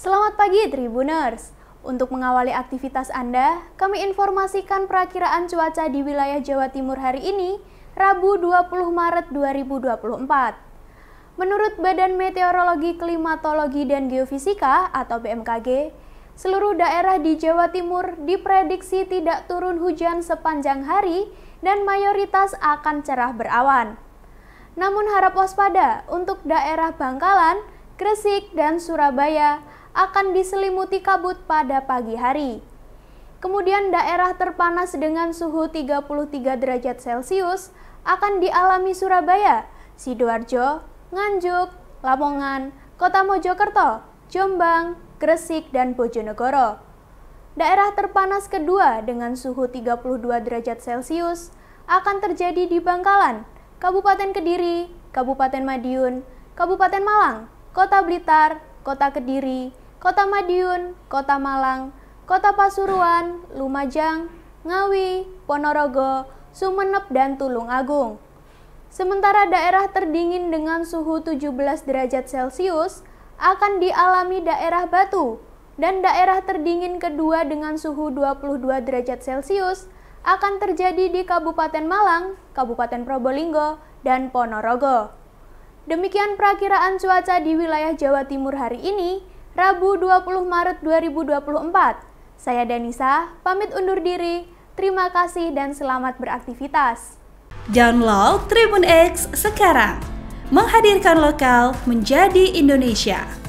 Selamat pagi Tribuners. Untuk mengawali aktivitas Anda, kami informasikan perakiraan cuaca di wilayah Jawa Timur hari ini, Rabu 20 Maret 2024. Menurut Badan Meteorologi, Klimatologi, dan Geofisika atau BMKG, seluruh daerah di Jawa Timur diprediksi tidak turun hujan sepanjang hari dan mayoritas akan cerah berawan. Namun harap waspada untuk daerah Bangkalan, Gresik, dan Surabaya akan diselimuti kabut pada pagi hari. Kemudian daerah terpanas dengan suhu 33 derajat Celcius akan dialami Surabaya, Sidoarjo, Nganjuk, Lamongan, Kota Mojokerto, Jombang, Gresik, dan Bojonegoro. Daerah terpanas kedua dengan suhu 32 derajat Celcius akan terjadi di Bangkalan, Kabupaten Kediri, Kabupaten Madiun, Kabupaten Malang, Kota Blitar, Kota Kediri, Kota Madiun, Kota Malang, Kota Pasuruan, Lumajang, Ngawi, Ponorogo, Sumeneb, dan Tulung Agung. Sementara daerah terdingin dengan suhu 17 derajat Celcius akan dialami daerah Batu dan daerah terdingin kedua dengan suhu 22 derajat Celcius akan terjadi di Kabupaten Malang, Kabupaten Probolinggo, dan Ponorogo. Demikian perakiraan cuaca di wilayah Jawa Timur hari ini, Rabu 20 Maret 2024. Saya Danisa, pamit undur diri. Terima kasih dan selamat beraktivitas. Download Tribun X sekarang. Menghadirkan lokal menjadi Indonesia.